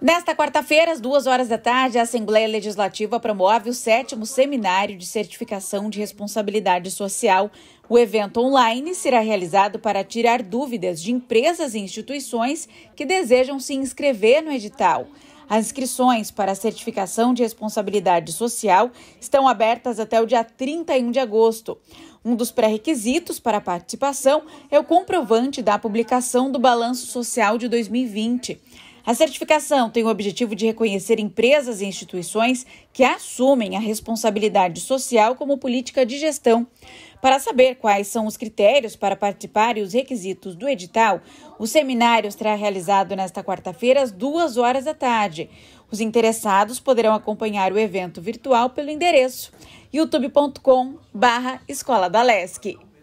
Nesta quarta-feira, às duas horas da tarde, a Assembleia Legislativa promove o sétimo seminário de certificação de responsabilidade social. O evento online será realizado para tirar dúvidas de empresas e instituições que desejam se inscrever no edital. As inscrições para a certificação de responsabilidade social estão abertas até o dia 31 de agosto. Um dos pré-requisitos para a participação é o comprovante da publicação do balanço social de 2020. A certificação tem o objetivo de reconhecer empresas e instituições que assumem a responsabilidade social como política de gestão. Para saber quais são os critérios para participar e os requisitos do edital, o seminário será realizado nesta quarta-feira às duas horas da tarde. Os interessados poderão acompanhar o evento virtual pelo endereço youtube.com/barra Escola da Lesc.